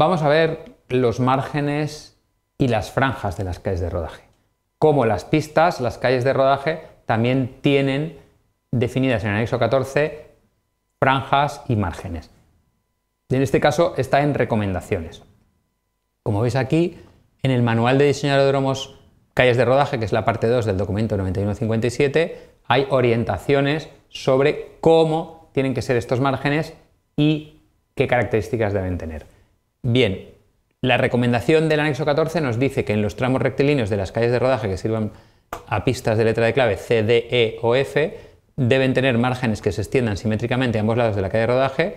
vamos a ver los márgenes y las franjas de las calles de rodaje. Como las pistas, las calles de rodaje también tienen definidas en el anexo 14 franjas y márgenes. En este caso está en recomendaciones. Como veis aquí, en el manual de diseño de aeródromos calles de rodaje, que es la parte 2 del documento 9157, hay orientaciones sobre cómo tienen que ser estos márgenes y qué características deben tener. Bien, la recomendación del anexo 14 nos dice que en los tramos rectilíneos de las calles de rodaje que sirvan a pistas de letra de clave C, D, E o F deben tener márgenes que se extiendan simétricamente a ambos lados de la calle de rodaje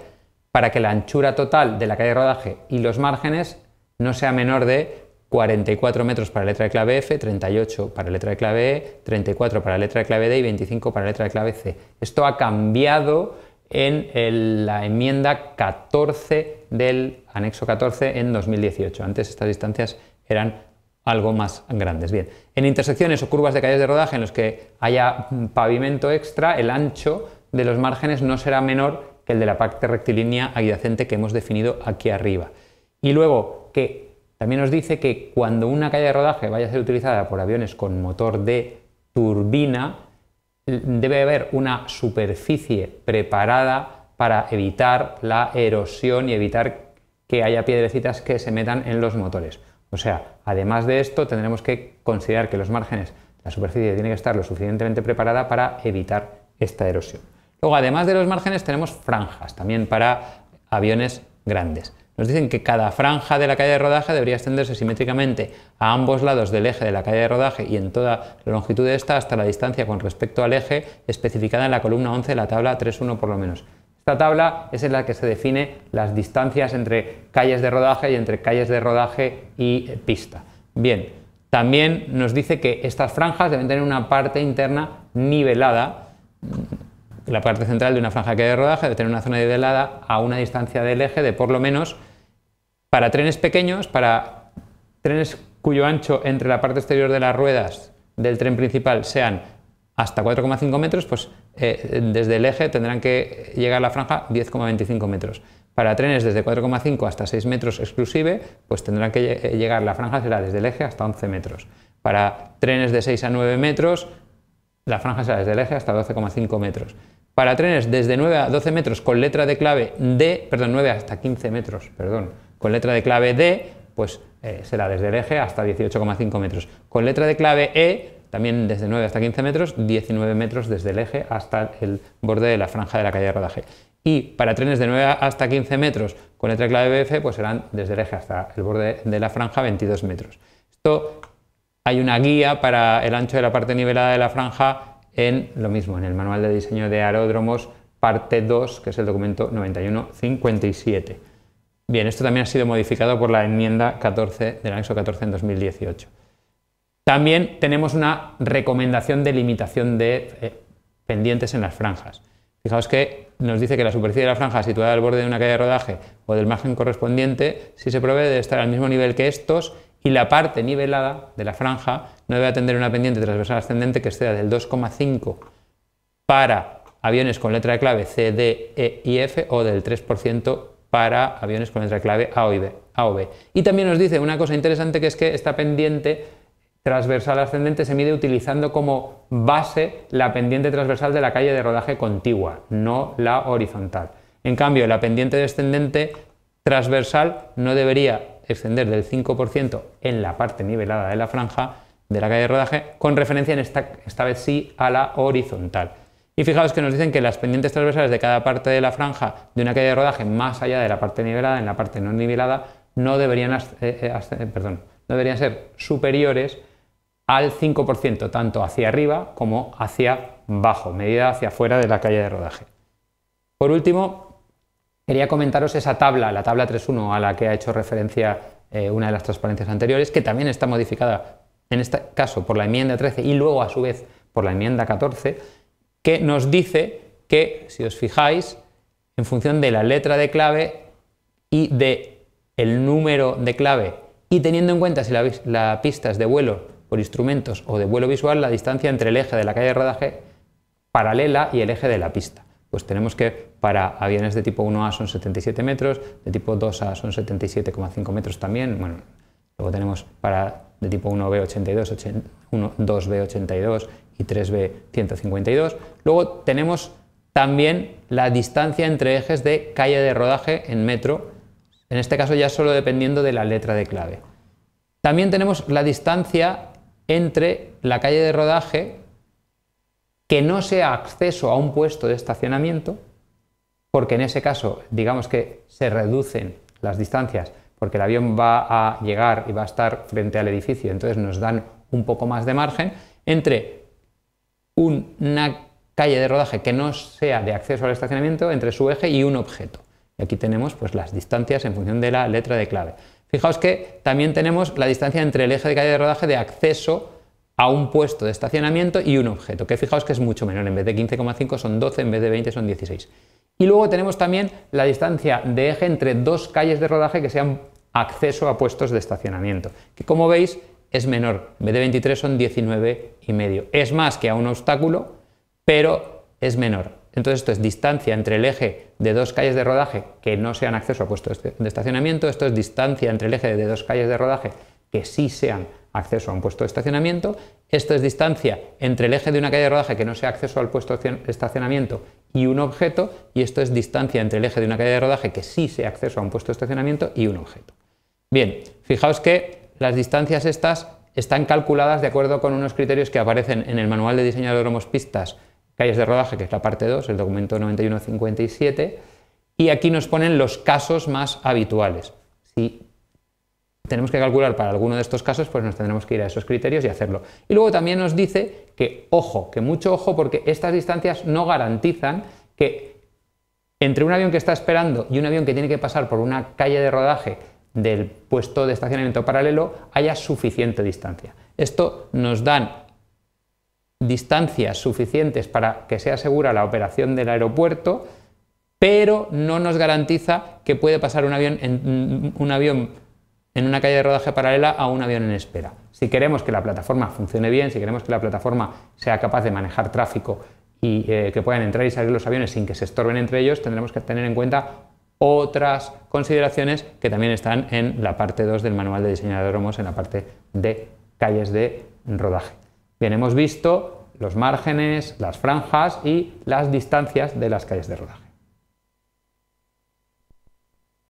para que la anchura total de la calle de rodaje y los márgenes no sea menor de 44 metros para letra de clave F, 38 para letra de clave E, 34 para letra de clave D y 25 para letra de clave C. Esto ha cambiado en la enmienda 14 del anexo 14 en 2018. Antes estas distancias eran algo más grandes. Bien, en intersecciones o curvas de calles de rodaje en los que haya pavimento extra, el ancho de los márgenes no será menor que el de la parte rectilínea adyacente que hemos definido aquí arriba. Y luego que también nos dice que cuando una calle de rodaje vaya a ser utilizada por aviones con motor de turbina, debe haber una superficie preparada para evitar la erosión y evitar que haya piedrecitas que se metan en los motores. O sea, además de esto, tendremos que considerar que los márgenes, la superficie tiene que estar lo suficientemente preparada para evitar esta erosión. Luego, además de los márgenes, tenemos franjas también para aviones grandes. Nos dicen que cada franja de la calle de rodaje debería extenderse simétricamente a ambos lados del eje de la calle de rodaje y en toda la longitud de esta hasta la distancia con respecto al eje especificada en la columna 11 de la tabla 3.1 por lo menos. Esta tabla es en la que se define las distancias entre calles de rodaje y entre calles de rodaje y pista. Bien, también nos dice que estas franjas deben tener una parte interna nivelada la parte central de una franja que de rodaje de tener una zona helada a una distancia del eje de por lo menos, para trenes pequeños, para trenes cuyo ancho entre la parte exterior de las ruedas del tren principal sean hasta 4,5 metros, pues eh, desde el eje tendrán que llegar a la franja 10,25 metros. Para trenes desde 4,5 hasta 6 metros exclusive, pues tendrán que eh, llegar, la franja será desde el eje hasta 11 metros. Para trenes de 6 a 9 metros, la franja será desde el eje hasta 12,5 metros. Para trenes desde 9 a 12 metros con letra de clave D, perdón, 9 hasta 15 metros, perdón, con letra de clave D, pues eh, será desde el eje hasta 18,5 metros. Con letra de clave E, también desde 9 hasta 15 metros, 19 metros desde el eje hasta el borde de la franja de la calle de rodaje. Y para trenes de 9 hasta 15 metros con letra de clave BF, pues serán desde el eje hasta el borde de la franja 22 metros. Esto hay una guía para el ancho de la parte nivelada de la franja en lo mismo, en el manual de diseño de aeródromos, parte 2, que es el documento 9157. Bien, esto también ha sido modificado por la enmienda 14 del anexo 14 en 2018. También tenemos una recomendación de limitación de eh, pendientes en las franjas. Fijaos que nos dice que la superficie de la franja situada al borde de una calle de rodaje o del margen correspondiente, si se provee, debe estar al mismo nivel que estos y la parte nivelada de la franja no debe atender una pendiente transversal ascendente que sea del 2,5 para aviones con letra de clave C, D, E y F o del 3% para aviones con letra de clave A o, B, A o B. Y también nos dice una cosa interesante que es que esta pendiente transversal ascendente se mide utilizando como base la pendiente transversal de la calle de rodaje contigua, no la horizontal. En cambio, la pendiente descendente transversal no debería extender del 5% en la parte nivelada de la franja de la calle de rodaje, con referencia en esta, esta vez sí a la horizontal. Y fijaos que nos dicen que las pendientes transversales de cada parte de la franja de una calle de rodaje más allá de la parte nivelada, en la parte no nivelada, no deberían, eh, eh, eh, perdón, no deberían ser superiores al 5%, tanto hacia arriba como hacia abajo, medida hacia afuera de la calle de rodaje. Por último, quería comentaros esa tabla, la tabla 3.1 a la que ha hecho referencia eh, una de las transparencias anteriores, que también está modificada en este caso por la enmienda 13 y luego a su vez por la enmienda 14, que nos dice que, si os fijáis, en función de la letra de clave y de el número de clave y teniendo en cuenta si la pista es de vuelo por instrumentos o de vuelo visual, la distancia entre el eje de la calle de rodaje paralela y el eje de la pista pues tenemos que para aviones de tipo 1A son 77 metros, de tipo 2A son 77,5 metros también, bueno, luego tenemos para de tipo 1B 82, 2B 82 y 3B 152. Luego tenemos también la distancia entre ejes de calle de rodaje en metro, en este caso ya solo dependiendo de la letra de clave. También tenemos la distancia entre la calle de rodaje que no sea acceso a un puesto de estacionamiento, porque en ese caso, digamos que se reducen las distancias, porque el avión va a llegar y va a estar frente al edificio, entonces nos dan un poco más de margen entre una calle de rodaje que no sea de acceso al estacionamiento, entre su eje y un objeto. Y aquí tenemos pues, las distancias en función de la letra de clave. Fijaos que también tenemos la distancia entre el eje de calle de rodaje de acceso a un puesto de estacionamiento y un objeto, que fijaos que es mucho menor, en vez de 15,5 son 12, en vez de 20 son 16. Y luego tenemos también la distancia de eje entre dos calles de rodaje que sean acceso a puestos de estacionamiento, que como veis es menor, en vez de 23 son 19 y medio. Es más que a un obstáculo, pero es menor. Entonces esto es distancia entre el eje de dos calles de rodaje que no sean acceso a puestos de estacionamiento, esto es distancia entre el eje de dos calles de rodaje que sí sean acceso a un puesto de estacionamiento. Esto es distancia entre el eje de una calle de rodaje que no sea acceso al puesto de estacionamiento y un objeto. Y esto es distancia entre el eje de una calle de rodaje que sí sea acceso a un puesto de estacionamiento y un objeto. Bien, fijaos que las distancias estas están calculadas de acuerdo con unos criterios que aparecen en el Manual de Diseño de Aeródromos Pistas, Calles de Rodaje, que es la parte 2, el documento 9157, y aquí nos ponen los casos más habituales. Si tenemos que calcular para alguno de estos casos, pues nos tendremos que ir a esos criterios y hacerlo. Y luego también nos dice que, ojo, que mucho ojo, porque estas distancias no garantizan que entre un avión que está esperando y un avión que tiene que pasar por una calle de rodaje del puesto de estacionamiento paralelo haya suficiente distancia. Esto nos dan distancias suficientes para que sea segura la operación del aeropuerto, pero no nos garantiza que puede pasar un avión, un avión en una calle de rodaje paralela a un avión en espera. Si queremos que la plataforma funcione bien, si queremos que la plataforma sea capaz de manejar tráfico y eh, que puedan entrar y salir los aviones sin que se estorben entre ellos, tendremos que tener en cuenta otras consideraciones que también están en la parte 2 del manual de diseño de en la parte de calles de rodaje. Bien, hemos visto los márgenes, las franjas y las distancias de las calles de rodaje.